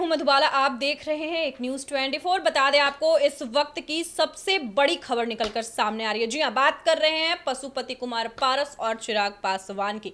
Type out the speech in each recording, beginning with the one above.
हूं मधुबाला आप देख रहे हैं एक न्यूज 24 बता दें आपको इस वक्त की सबसे बड़ी खबर निकलकर सामने आ रही है जी हां बात कर रहे हैं पशुपति कुमार पारस और चिराग पासवान की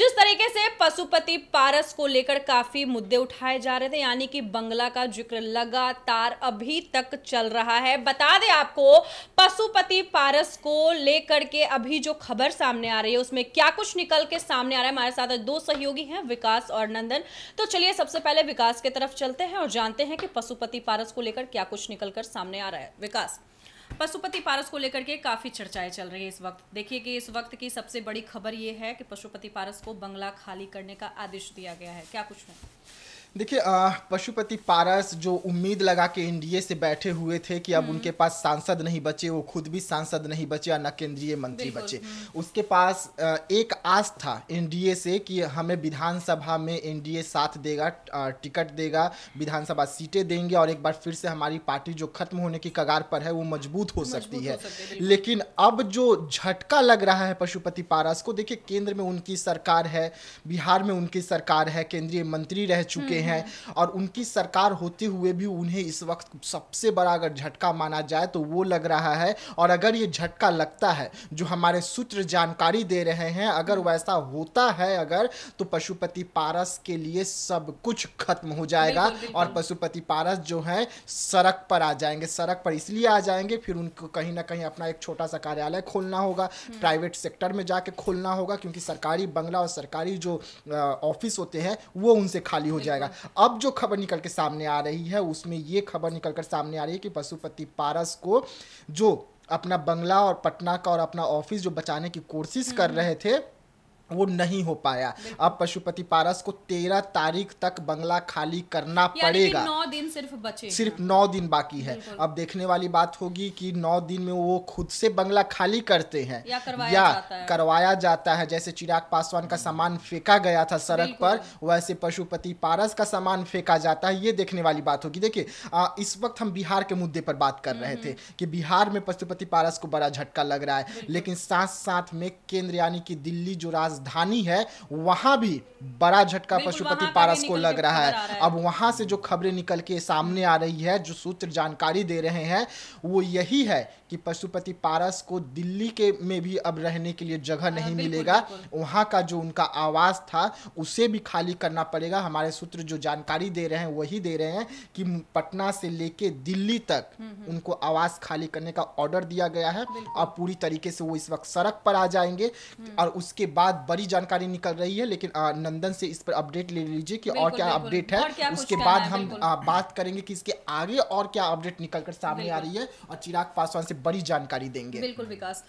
जिस तरीके से पशुपति पारस को लेकर काफी मुद्दे उठाए जा रहे थे यानी कि बंगला का जिक्र लगातार अभी तक चल रहा है बता दें आपको पशुपति पारस को लेकर के अभी जो खबर सामने आ रही है उसमें क्या कुछ निकल के सामने आ रहा है हमारे साथ दो सहयोगी हैं विकास और नंदन तो चलिए सबसे पहले विकास की तरफ चल चलते हैं और जानते हैं कि पशुपति पारस को लेकर क्या कुछ निकल कर सामने आ रहा है विकास पशुपति पारस को लेकर के काफ़ी चर्चाएं चल रही है इस वक्त देखिए कि इस वक्त की सबसे बड़ी खबर ये है कि पशुपति पारस को बंगला खाली करने का आदेश दिया गया है क्या कुछ है देखिए पशुपति पारस जो उम्मीद लगा के एनडीए से बैठे हुए थे कि अब हम्म। उनके पास सांसद नहीं बचे वो खुद भी सांसद नहीं बचे और न केंद्रीय मंत्री बचे हम्म। उसके पास एक आस था एनडीए से कि हमें विधानसभा में एनडीए साथ देगा टिकट देगा विधानसभा सीटें देंगे और एक बार फिर से हमारी पार्टी जो खत्म होने की कगार पर है वो मजबूत हो सकती है लेकिन अब जो झटका लग रहा है पशुपति पारस को देखिए केंद्र में उनकी सरकार है बिहार में उनकी सरकार है केंद्रीय मंत्री रह चुके हैं हम्म। हैं और उनकी सरकार होते हुए भी उन्हें इस वक्त सबसे बड़ा अगर झटका माना जाए तो वो लग रहा है और अगर ये झटका लगता है जो हमारे सूत्र जानकारी दे रहे हैं अगर वैसा होता है अगर तो पशुपति पारस के लिए सब कुछ खत्म हो जाएगा और पशुपति पारस जो है सड़क पर आ जाएंगे सड़क पर इसलिए आ जाएंगे फिर उनको कहीं ना कहीं अपना एक छोटा सा कार्यालय खोलना होगा हम्म। प्राइवेट सेक्टर में जाके खोलना होगा क्योंकि सरकारी बंगला और सरकारी जो ऑफिस होते हैं वो उनसे खाली हो जाएगा अब जो खबर निकल के सामने आ रही है उसमें ये खबर निकल कर सामने आ रही है कि पशुपति पारस को जो अपना बंगला और पटना का और अपना ऑफिस जो बचाने की कोशिश कर हम्म। रहे थे वो नहीं हो पाया अब पशुपति पारस को तेरह तारीख तक बंगला खाली करना पड़ेगा नौ दिन सिर्फ बचे सिर्फ नौ दिन बाकी है अब देखने वाली बात होगी कि नौ दिन में वो खुद से बंगला खाली करते हैं या करवाया, या जाता, है। करवाया जाता है जैसे चिराग पासवान का सामान फेंका गया था सड़क पर वैसे पशुपति पारस का सामान फेंका जाता है ये देखने वाली बात होगी देखिये इस वक्त हम बिहार के मुद्दे पर बात कर रहे हम्म, थे हम्म। कि बिहार में पशुपति पारस को बड़ा झटका लग रहा है लेकिन साथ साथ में केंद्र यानी कि दिल्ली जो राज राजधानी है वहां भी बड़ा झटका पशुपति पारस को लग रहा है अब वहां से जो खबरें निकल के सामने आ रही है जो सूत्र जानकारी दे रहे हैं वो यही है कि पशुपति पारस को दिल्ली के में भी अब रहने के लिए जगह हाँ, नहीं मिलेगा वहां का जो उनका आवास था उसे भी खाली करना पड़ेगा हमारे सूत्र जो जानकारी दे रहे हैं वही दे रहे हैं कि पटना से लेके दिल्ली तक हम्म, हम्म। उनको आवास खाली करने का ऑर्डर दिया गया है और पूरी तरीके से वो इस वक्त सड़क पर आ जाएंगे हम्म। और उसके बाद बड़ी जानकारी निकल रही है लेकिन आ, नंदन से इस पर अपडेट ले लीजिए कि और क्या अपडेट है क्या उसके बाद हम आ, बात करेंगे कि इसके आगे और क्या अपडेट निकल कर सामने आ रही है और चिराग पासवान से बड़ी जानकारी देंगे बिल्कुल विकास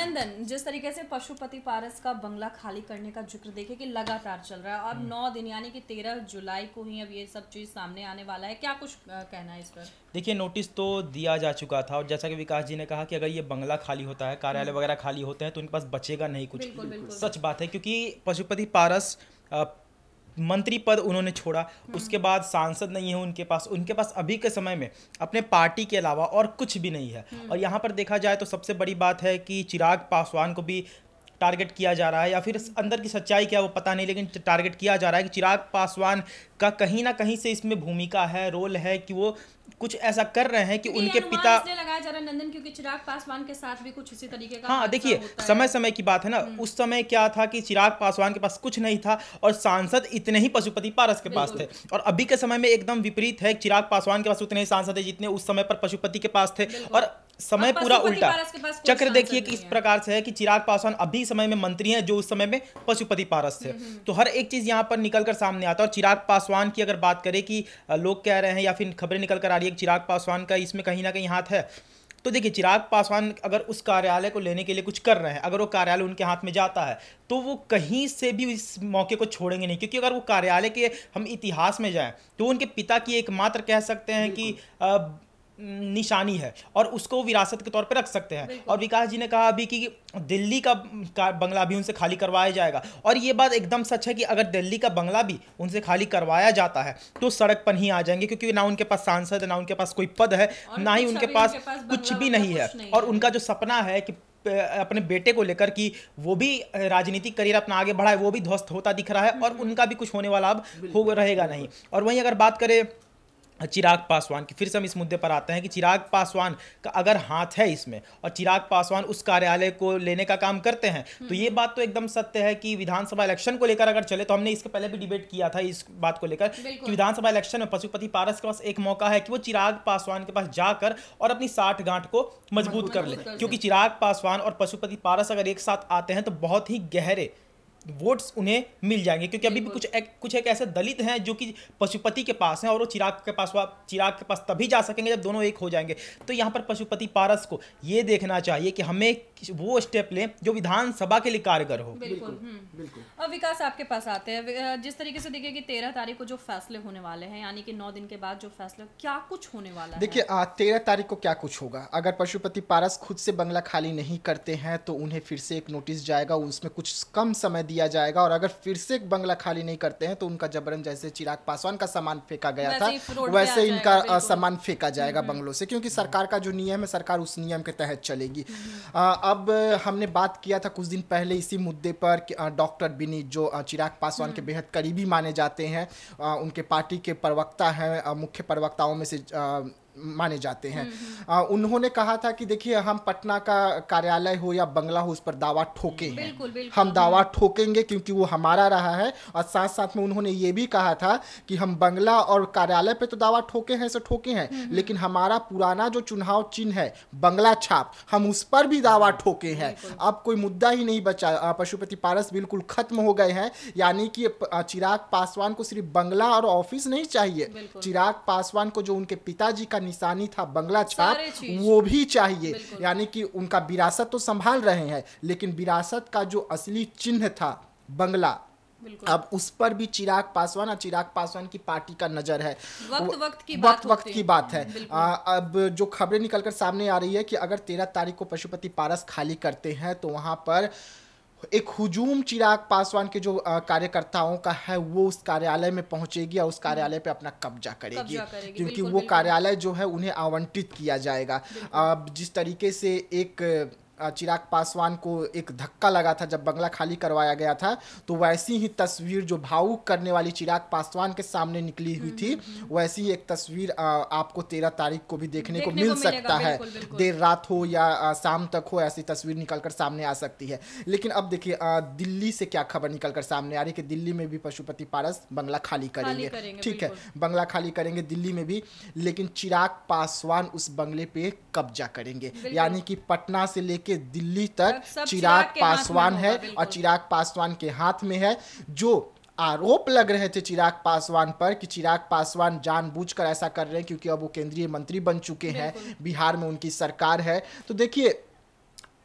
नंदन जिस तरीके से पशुपति पारस का बंगला खाली करने का जिक्र देखे की लगातार चल रहा है अब हम्म। नौ दिन यानी की तेरह जुलाई को ही अब ये सब चीज़ सामने आने वाला है क्या कुछ कहना है इस पर देखिए नोटिस तो दिया जा चुका था और जैसा कि विकास जी ने कहा कि अगर ये बंगला खाली होता है कार्यालय हम्म। वगैरह खाली होते हैं तो इनके पास बचेगा नहीं कुछ सच बात बात है क्योंकि पशुपति पारस मंत्री पद उन्होंने छोड़ा हम्म। उसके बाद सांसद नहीं है उनके पास उनके पास अभी के समय में अपने पार्टी के अलावा और कुछ भी नहीं है हम्म। और यहाँ पर देखा जाए तो सबसे बड़ी बात है कि चिराग पासवान को भी टारगेट किया जा रहा है या फिर अंदर की सच्चाई क्या वो पता नहीं लेकिन टारगेट किया जा रहा है कि चिराग पासवान का कहीं ना कहीं से इसमें भूमिका है रोल है कि वो कुछ ऐसा कर रहे हैं कि उनके पिता लगाया जा रहा है नंदन क्योंकि चिराग पासवान के साथ भी कुछ इसी तरीके का हाँ देखिए समय समय की बात है ना हम्म। उस समय क्या था कि चिराग पासवान के पास कुछ नहीं था और सांसद इतने ही पशुपति पारस के पास थे और अभी के समय में एकदम विपरीत है चिराग पासवान के पास उतने ही सांसद है जितने उस समय पर पशुपति के पास थे और समय पूरा उल्टा चक्र देखिए कि इस प्रकार से है कि चिराग पासवान अभी समय में मंत्री हैं जो उस समय में पशुपति पारस थे हम्म, हम्म। तो हर एक चीज यहाँ पर निकल कर सामने आता है और चिराग पासवान की अगर बात करें कि लोग कह रहे हैं या फिर खबरें निकल कर आ रही है चिराग पासवान का इसमें कहीं ना कहीं हाथ है तो देखिए चिराग पासवान अगर उस कार्यालय को लेने के लिए कुछ कर रहे हैं अगर वो कार्यालय उनके हाथ में जाता है तो वो कहीं से भी इस मौके को छोड़ेंगे नहीं क्योंकि अगर वो कार्यालय के हम इतिहास में जाएं तो उनके पिता की एकमात्र कह सकते हैं कि निशानी है और उसको विरासत के तौर पर रख सकते हैं और विकास जी ने कहा अभी कि दिल्ली का बंगला भी उनसे खाली करवाया जाएगा और ये बात एकदम सच है कि अगर दिल्ली का बंगला भी उनसे खाली करवाया जाता है तो सड़क पर ही आ जाएंगे क्योंकि ना उनके पास सांसद ना उनके पास कोई पद है ना ही उनके पास कुछ भी नहीं है और उनका जो सपना है कि अपने बेटे को लेकर कि वो भी राजनीतिक करियर अपना आगे बढ़ाए वो भी ध्वस्त होता दिख रहा है और उनका भी कुछ होने वाला अब हो रहेगा नहीं और वहीं अगर बात करें चिराग पासवान की फिर से हम इस मुद्दे पर आते हैं कि चिराग पासवान का अगर हाथ है इसमें और चिराग पासवान उस कार्यालय को लेने का काम करते हैं तो ये बात तो एकदम सत्य है कि विधानसभा इलेक्शन को लेकर अगर चले तो हमने इसके पहले भी डिबेट किया था इस बात को लेकर कि विधानसभा इलेक्शन में पशुपति पारस के पास एक मौका है कि वो चिराग पासवान के पास जाकर और अपनी साठ गांठ को मजबूत कर ले क्योंकि चिराग पासवान और पशुपति पारस अगर एक साथ आते हैं तो बहुत ही गहरे वोट्स उन्हें मिल जाएंगे क्योंकि अभी भी कुछ एक कुछ एक ऐसे दलित हैं जो कि पशुपति के पास हैं और वो चिराग के पास चिराग के पास तभी जा सकेंगे जब दोनों एक हो जाएंगे तो यहाँ पर पशुपति पारस को ये देखना चाहिए कि हमें वो स्टेप लें जो विधानसभा के लिए कारगर हो बिल्कुल हम्म। और विकास आपके पास आते हैं जिस तरीके से देखिए कि तेरह तारीख को जो फैसले होने वाले हैं यानी कि नौ दिन के बाद जो फैसले क्या कुछ होने वाला है देखिए तेरह तारीख को क्या कुछ होगा अगर पशुपति पारस खुद से बंगला खाली नहीं करते हैं तो उन्हें फिर से एक नोटिस जाएगा उसमें कुछ कम समय दिया जाएगा और अगर फिर से बंगला खाली नहीं करते हैं तो उनका जबरन जैसे चिराग पासवान का सामान फेंका गया था वैसे इनका सामान फेंका जाएगा हम्म। बंगलों से क्योंकि सरकार का जो नियम है सरकार उस नियम के तहत चलेगी हम्म। अब हमने बात किया था कुछ दिन पहले इसी मुद्दे पर डॉक्टर बिनी जो चिराग पासवान के हम्म। बेहद करीबी माने जाते हैं उनके पार्टी के प्रवक्ता हैं मुख्य प्रवक्ताओं में से माने जाते हैं हम्म, हम्म। आ, उन्होंने कहा था कि देखिए हम पटना का कार्यालय हो या बंगला हो उस पर दावा ठोके हैं बिल्कुल, बिल्कुल, हम हम्म। दावा ठोकेंगे क्योंकि वो हमारा रहा है और साथ साथ में उन्होंने ये भी कहा था कि हम बंगला और कार्यालय पे तो दावा ठोके हैं से ठोके हैं लेकिन हमारा पुराना जो चुनाव चिन्ह है बंगला छाप हम उस पर भी दावा ठोके हैं अब कोई मुद्दा ही नहीं बचा पशुपति पारस बिल्कुल खत्म हो गए हैं यानी कि चिराग पासवान को सिर्फ बंगला और ऑफिस नहीं चाहिए चिराग पासवान को जो उनके पिताजी का निशानी था बंगला छाप वो भी चाहिए यानी कि उनका विरासत तो संभाल रहे हैं लेकिन विरासत का जो असली चिन्ह था बंगला अब उस पर भी चिराग पासवान और चिराग पासवान की पार्टी का नजर है वक्त वक्त की वक्त बात वक्त की बात है आ, अब जो खबरें निकलकर सामने आ रही है कि अगर तेरह तारीख को पशुपति पारस खाली करते हैं तो वहां पर एक हुजूम चिराग पासवान के जो कार्यकर्ताओं का है वो उस कार्यालय में पहुंचेगी और उस कार्यालय पे अपना कब्जा करेगी, करेगी क्योंकि वो कार्यालय जो है उन्हें आवंटित किया जाएगा जिस तरीके से एक चिराग पासवान को एक धक्का लगा था जब बंगला खाली करवाया गया था तो वैसी ही तस्वीर जो भावुक करने वाली चिराग पासवान के सामने निकली हुई थी वैसी ही एक तस्वीर आपको तेरह तारीख को भी देखने, देखने को मिल को सकता है बिल्कुल, बिल्कुल। देर रात हो या शाम तक हो ऐसी तस्वीर निकल कर सामने आ सकती है लेकिन अब देखिए दिल्ली से क्या खबर निकल कर सामने आ रही है कि दिल्ली में भी पशुपति पारस बंगला खाली करेंगे ठीक है बंगला खाली करेंगे दिल्ली में भी लेकिन चिराग पासवान उस बंगले पे कब्जा करेंगे यानी कि पटना से लेकर लेके दिल्ली तक चिराग पासवान है और चिराग पासवान के हाथ में है जो आरोप लग रहे थे चिराग पासवान पर कि चिराग पासवान जानबूझकर ऐसा कर रहे हैं क्योंकि अब वो केंद्रीय मंत्री बन चुके हैं बिहार में उनकी सरकार है तो देखिए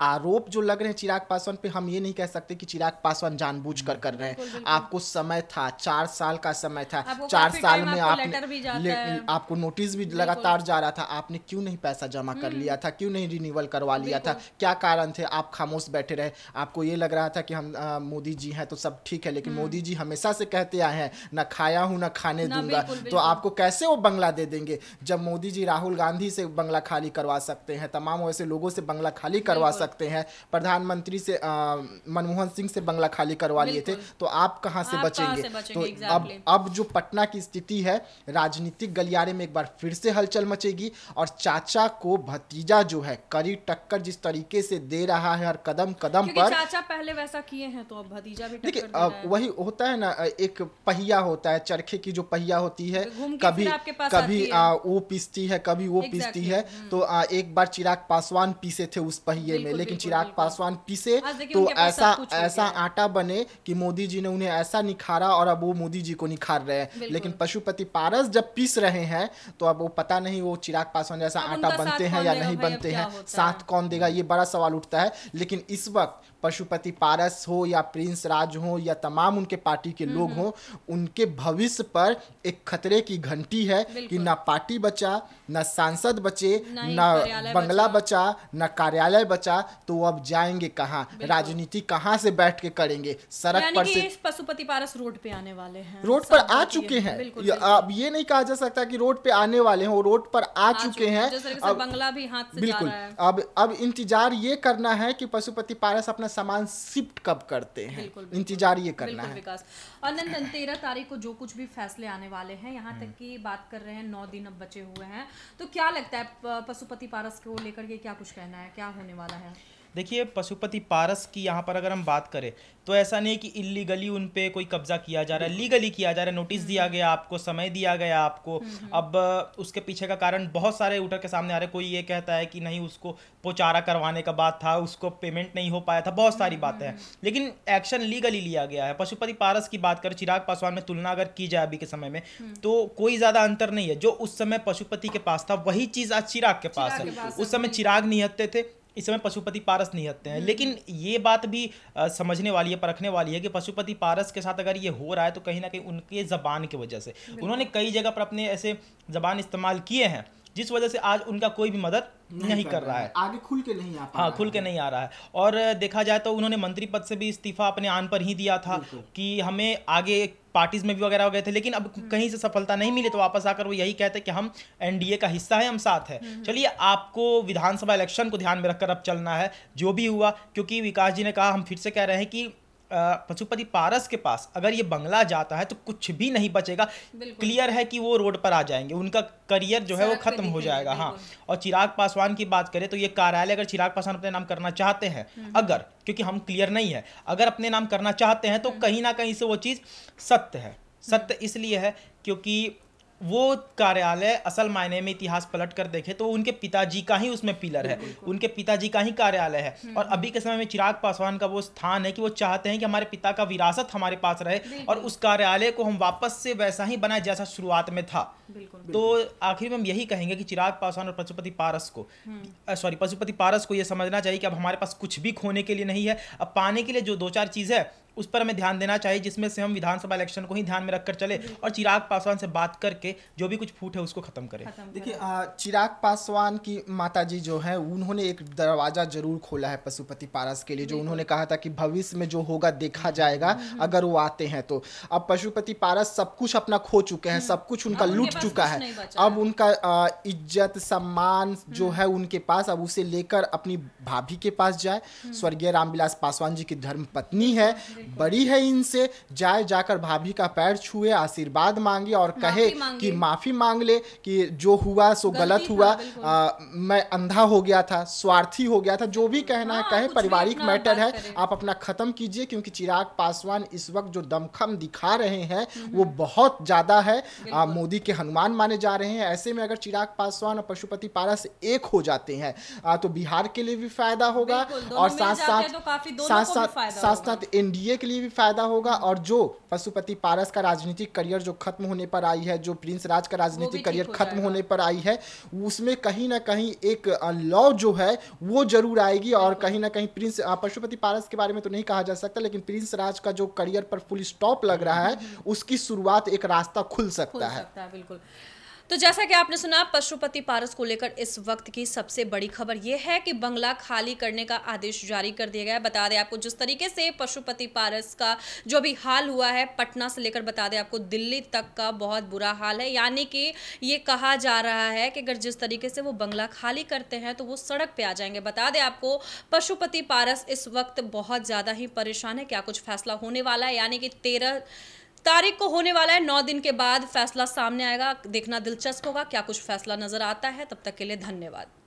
आरोप जो लग रहे हैं चिराग पासवान पे हम ये नहीं कह सकते कि चिराग पासवान जानबूझ कर कर रहे हैं आपको समय था चार साल का समय था चार साल में आपने आपको नोटिस भी लगातार जा रहा था आपने क्यों नहीं पैसा जमा कर लिया था क्यों नहीं रिन्यूअल करवा लिया था क्या कारण थे आप खामोश बैठे रहे आपको ये लग रहा था कि हम मोदी जी हैं तो सब ठीक है लेकिन हम्म। मोदी जी हमेशा से कहते आए हैं ना खाया हूँ ना खाने दूंगा तो आपको कैसे वो बंगला दे देंगे जब मोदी जी राहुल गांधी से बंगला खाली करवा सकते हैं तमाम वैसे लोगों से बंगला खाली करवा सकते सकते हैं प्रधानमंत्री से मनमोहन सिंह से बंगला खाली करवा लिए थे तो आप कहाँ से बचेंगे, बचेंगे तो अब अब जो पटना की स्थिति है राजनीतिक गलियारे में एक बार फिर से हलचल मचेगी और चाचा को भतीजा जो है कड़ी टक्कर जिस तरीके से दे रहा है हर कदम कदम पर चाचा पहले वैसा किए हैं तो अब भतीजा भी देखिए वही होता है ना एक पहिया होता है चरखे की जो पहिया होती है कभी कभी वो पीसती है कभी वो पीसती है हम्म। तो एक बार चिराग पासवान पीसे थे उस पहिए में लेकिन चिराग पासवान पीसे तो ऐसा ऐसा आटा बने कि मोदी जी ने उन्हें ऐसा निखारा और अब वो मोदी जी को निखार रहे हैं लेकिन पशुपति पारस जब पीस रहे हैं तो अब वो पता नहीं वो चिराग पासवान जैसा आटा बनते हैं या नहीं बनते हैं साथ कौन देगा ये बड़ा सवाल उठता है लेकिन इस वक्त पशुपति पारस हो या प्रिंस राज हो या तमाम उनके पार्टी के लोग हों उनके भविष्य पर एक खतरे की घंटी है कि ना पार्टी बचा ना सांसद बचे ना बंगला बचा ना कार्यालय बचा तो अब जाएंगे कहाँ राजनीति कहाँ से बैठ के करेंगे सड़क पर से पशुपति पारस रोड पे आने वाले हैं रोड पर आ चुके हैं अब ये नहीं कहा जा सकता कि रोड पे आने वाले हैं वो रोड पर आ चुके हैं अब बंगला भी हाथ से बिल्कुल अब अब इंतजार ये करना है कि पशुपति पारस अपना सामान शिफ्ट कब करते हैं इंतजार ये करना है तेरह तारीख को जो कुछ भी फैसले आने वाले हैं यहाँ तक हम्म। की बात कर रहे हैं नौ दिन अब बचे हुए हैं तो क्या लगता है पशुपति पारस को लेकर के क्या कुछ कहना है क्या होने वाला है देखिए पशुपति पारस की यहाँ पर अगर हम बात करें तो ऐसा नहीं कि इलीगली उन पर कोई कब्जा किया जा रहा है लीगली किया जा रहा है नोटिस दिया हम्म। गया आपको समय दिया गया आपको हम्म, हम्म। अब उसके पीछे का कारण बहुत सारे उठर के सामने आ रहे कोई ये कहता है कि नहीं उसको पोचारा करवाने का बात था उसको पेमेंट नहीं हो पाया था बहुत सारी बातें हैं लेकिन एक्शन लीगली लिया गया है पशुपति पारस की बात करें चिराग पासवान में तुलना अगर की जाए अभी के समय में तो कोई ज़्यादा अंतर नहीं है जो उस समय पशुपति के पास था वही चीज़ आज चिराग के पास है उस समय चिराग निहत्ते थे इस समय पशुपति पारस नहीं आते हैं हम्म। लेकिन ये बात भी आ, समझने वाली है परखने वाली है कि पशुपति पारस के साथ अगर ये हो रहा है तो कहीं ना कहीं उनके ज़बान की वजह से उन्होंने कई जगह पर अपने ऐसे ज़बान इस्तेमाल किए हैं जिस वजह से आज उनका कोई भी मदद नहीं, नहीं कर, कर रहा है आगे खुल के नहीं आ हाँ खुल के नहीं आ रहा है और देखा जाए तो उन्होंने मंत्री पद से भी इस्तीफा अपने आन पर ही दिया था कि हमें आगे पार्टीज़ में भी वगैरह हो गए थे लेकिन अब हम्म। कहीं से सफलता नहीं मिली तो वापस आकर वो यही कहते कि हम एनडीए का हिस्सा है हम साथ है हम्म। चलिए आपको विधानसभा इलेक्शन को ध्यान में रखकर अब चलना है जो भी हुआ क्योंकि विकास जी ने कहा हम फिर से कह रहे हैं कि पशुपति पारस के पास अगर ये बंगला जाता है तो कुछ भी नहीं बचेगा क्लियर है कि वो रोड पर आ जाएंगे उनका करियर जो है वो खत्म हो जाएगा हाँ और चिराग पासवान की बात करें तो ये कार्यालय अगर चिराग पासवान अपने नाम करना चाहते हैं हम्म। अगर क्योंकि हम क्लियर नहीं है अगर अपने नाम करना चाहते हैं तो हम्म। कहीं ना कहीं से वो चीज़ सत्य है हम्म। सत्य इसलिए है क्योंकि वो कार्यालय असल मायने में इतिहास पलट कर देखे तो उनके पिताजी का ही उसमें पिलर है उनके पिताजी का ही कार्यालय है हम्म। और अभी के समय में चिराग पासवान का वो स्थान है कि वो चाहते हैं कि हमारे पिता का विरासत हमारे पास रहे और उस कार्यालय को हम वापस से वैसा ही बनाए जैसा शुरुआत में था तो आखिर में हम यही कहेंगे कि चिराग पासवान और पशुपति पारस को सॉरी हम्म। पशुपति पारस को यह समझना चाहिए कि अब हमारे पास कुछ भी खोने के लिए नहीं है अब पाने के लिए जो दो चार चीज़ है उस पर हमें ध्यान देना चाहिए जिसमें से हम विधानसभा इलेक्शन को ही ध्यान में रखकर चले और चिराग पासवान से बात करके जो भी कुछ फूट है उसको खत्म करें देखिए चिराग पासवान की माताजी जो है उन्होंने एक दरवाजा जरूर खोला है पशुपति पारस के लिए जो उन्होंने कहा था कि भविष्य में जो होगा देखा जाएगा हम्म। अगर वो आते हैं तो अब पशुपति पारस सब कुछ अपना खो चुके हैं सब कुछ उनका लूट चुका है अब उनका इज्जत सम्मान हम्म। जो है उनके पास अब उसे लेकर अपनी भाभी के पास जाए हम्म। स्वर्गीय रामविलास पासवान जी की धर्म पत्नी है बड़ी है इनसे जाए जाकर भाभी का पैर छुए आशीर्वाद मांगे और कहे कि माफ़ी मांग ले कि जो हुआ सो गलत हाँ, हुआ मैं अंधा हो गया था स्वार्थी हो गया था जो भी कहना हाँ, है कहे पारिवारिक मैटर है आप अपना ख़त्म कीजिए क्योंकि चिराग पासवान इस वक्त जो दमखम दिखा रहे हैं हम्म वो हम्म। बहुत ज़्यादा है मोदी के हनुमान माने जा रहे हैं ऐसे में अगर चिराग पासवान और पशुपति पारा से एक हो जाते हैं तो बिहार के लिए भी फायदा होगा और साथ साथ तो साथ साथ साथ एनडीए सीए के लिए भी फायदा होगा और जो पशुपति पारस का राजनीतिक करियर जो खत्म होने पर आई है जो प्रिंस राज का राजनीतिक करियर खत्म होने पर आई है उसमें कहीं ना कहीं एक लॉ जो है वो जरूर आएगी और कहीं ना कहीं प्रिंस पशुपति पारस के बारे में तो नहीं कहा जा सकता लेकिन प्रिंस राज का जो करियर पर फुल स्टॉप लग रहा है उसकी शुरुआत एक रास्ता खुल सकता है बिल्कुल तो जैसा कि आपने सुना पशुपति पारस को लेकर इस वक्त की सबसे बड़ी खबर यह है कि बंगला खाली करने का आदेश जारी कर दिया गया है बता दें आपको जिस तरीके से पशुपति पारस का जो भी हाल हुआ है पटना से लेकर बता दें आपको दिल्ली तक का बहुत बुरा हाल है यानी कि ये कहा जा रहा है कि अगर जिस तरीके से वो बंगला खाली करते हैं तो वो सड़क पर आ जाएंगे बता दें आपको पशुपति पारस इस वक्त बहुत ज़्यादा ही परेशान है क्या कुछ फैसला होने वाला है यानी कि तेरह तारीख को होने वाला है नौ दिन के बाद फैसला सामने आएगा देखना दिलचस्प होगा क्या कुछ फैसला नजर आता है तब तक के लिए धन्यवाद